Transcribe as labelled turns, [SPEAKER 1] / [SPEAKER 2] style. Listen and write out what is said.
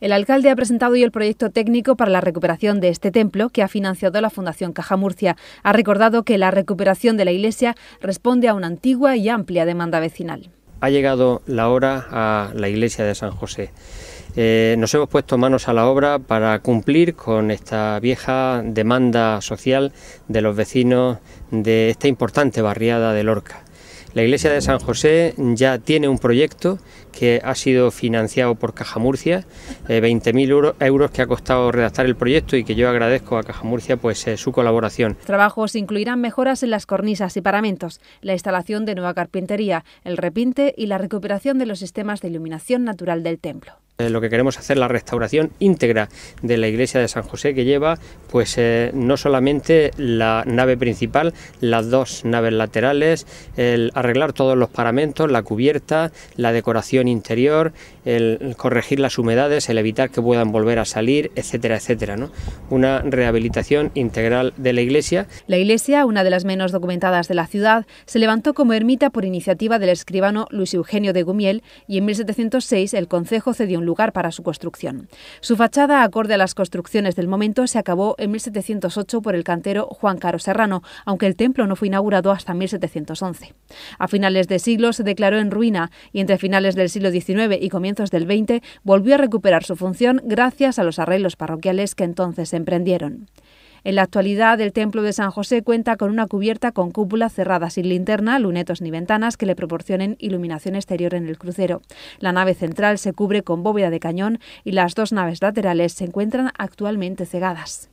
[SPEAKER 1] El alcalde ha presentado hoy el proyecto técnico para la recuperación de este templo que ha financiado la Fundación Caja Murcia. Ha recordado que la recuperación de la iglesia responde a una antigua y amplia demanda vecinal.
[SPEAKER 2] Ha llegado la hora a la iglesia de San José. Eh, nos hemos puesto manos a la obra para cumplir con esta vieja demanda social de los vecinos de esta importante barriada de Lorca. La iglesia de San José ya tiene un proyecto que ha sido financiado por Caja Murcia, 20.000 eh, euros que ha costado redactar el proyecto y que yo agradezco a Caja Murcia pues, eh, su colaboración. Los
[SPEAKER 1] trabajos incluirán mejoras en las cornisas y paramentos, la instalación de nueva carpintería, el repinte y la recuperación de los sistemas de iluminación natural del templo.
[SPEAKER 2] Eh, lo que queremos hacer la restauración íntegra de la iglesia de San José que lleva pues eh, no solamente la nave principal, las dos naves laterales, el arreglar todos los paramentos, la cubierta, la decoración interior, el corregir las humedades, el evitar que puedan volver a salir, etcétera, etcétera, ¿no? Una rehabilitación integral de la iglesia.
[SPEAKER 1] La iglesia, una de las menos documentadas de la ciudad, se levantó como ermita por iniciativa del escribano Luis Eugenio de Gumiel y en 1706 el concejo cedió un lugar lugar para su construcción. Su fachada, acorde a las construcciones del momento, se acabó en 1708 por el cantero Juan Caro Serrano, aunque el templo no fue inaugurado hasta 1711. A finales de siglo se declaró en ruina y entre finales del siglo XIX y comienzos del XX volvió a recuperar su función gracias a los arreglos parroquiales que entonces se emprendieron. En la actualidad, el templo de San José cuenta con una cubierta con cúpula cerrada sin linterna, lunetos ni ventanas que le proporcionen iluminación exterior en el crucero. La nave central se cubre con bóveda de cañón y las dos naves laterales se encuentran actualmente cegadas.